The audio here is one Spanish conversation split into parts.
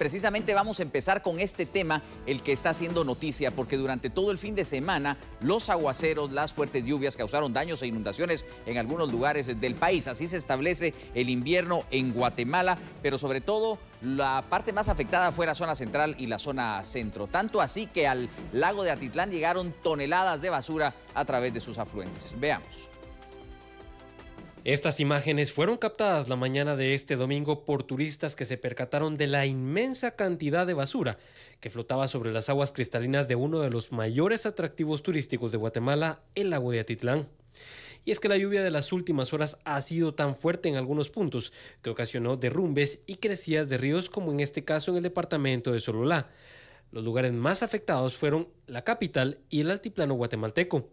precisamente vamos a empezar con este tema, el que está haciendo noticia, porque durante todo el fin de semana los aguaceros, las fuertes lluvias causaron daños e inundaciones en algunos lugares del país. Así se establece el invierno en Guatemala, pero sobre todo la parte más afectada fue la zona central y la zona centro, tanto así que al lago de Atitlán llegaron toneladas de basura a través de sus afluentes. Veamos. Estas imágenes fueron captadas la mañana de este domingo por turistas que se percataron de la inmensa cantidad de basura que flotaba sobre las aguas cristalinas de uno de los mayores atractivos turísticos de Guatemala, el lago de Atitlán. Y es que la lluvia de las últimas horas ha sido tan fuerte en algunos puntos que ocasionó derrumbes y crecidas de ríos como en este caso en el departamento de Sololá. Los lugares más afectados fueron la capital y el altiplano guatemalteco.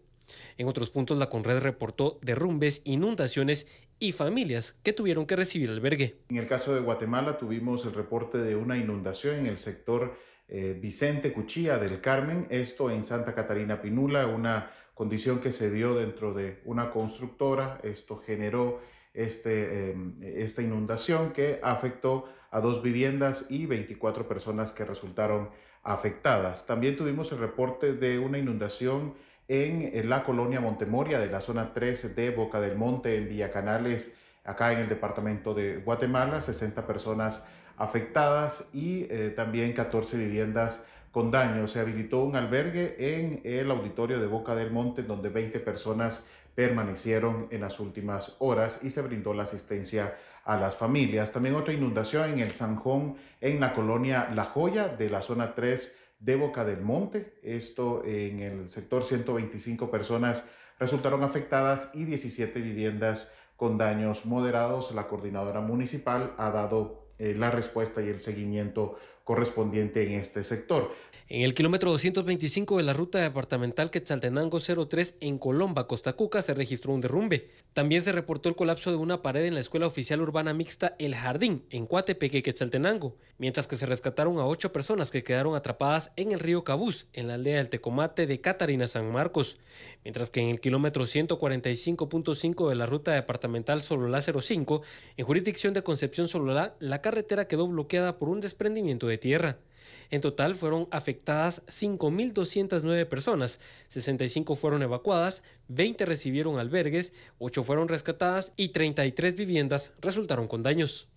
En otros puntos, la Conred reportó derrumbes, inundaciones y familias que tuvieron que recibir albergue. En el caso de Guatemala tuvimos el reporte de una inundación en el sector eh, Vicente Cuchilla del Carmen, esto en Santa Catarina Pinula, una condición que se dio dentro de una constructora, esto generó este, em, esta inundación que afectó a dos viviendas y 24 personas que resultaron afectadas. También tuvimos el reporte de una inundación en eh, la colonia Montemoria de la zona 3 de Boca del Monte en Villacanales, acá en el departamento de Guatemala, 60 personas afectadas y eh, también 14 viviendas con daño. Se habilitó un albergue en el auditorio de Boca del Monte donde 20 personas permanecieron en las últimas horas y se brindó la asistencia a las familias. También otra inundación en el Sanjón, en la colonia La Joya de la zona 3 de Boca del Monte. Esto en el sector 125 personas resultaron afectadas y 17 viviendas con daños moderados. La coordinadora municipal ha dado eh, la respuesta y el seguimiento correspondiente en este sector. En el kilómetro 225 de la ruta departamental Quetzaltenango 03 en Colomba, Costa Cuca, se registró un derrumbe. También se reportó el colapso de una pared en la Escuela Oficial Urbana Mixta El Jardín, en Cuatepeque, Quetzaltenango, mientras que se rescataron a ocho personas que quedaron atrapadas en el río Cabús, en la aldea del Tecomate de Catarina San Marcos, mientras que en el kilómetro 145.5 de la ruta departamental Sololá 05, en jurisdicción de Concepción Sololá, la carretera quedó bloqueada por un desprendimiento de tierra. En total fueron afectadas 5.209 personas, 65 fueron evacuadas, 20 recibieron albergues, 8 fueron rescatadas y 33 viviendas resultaron con daños.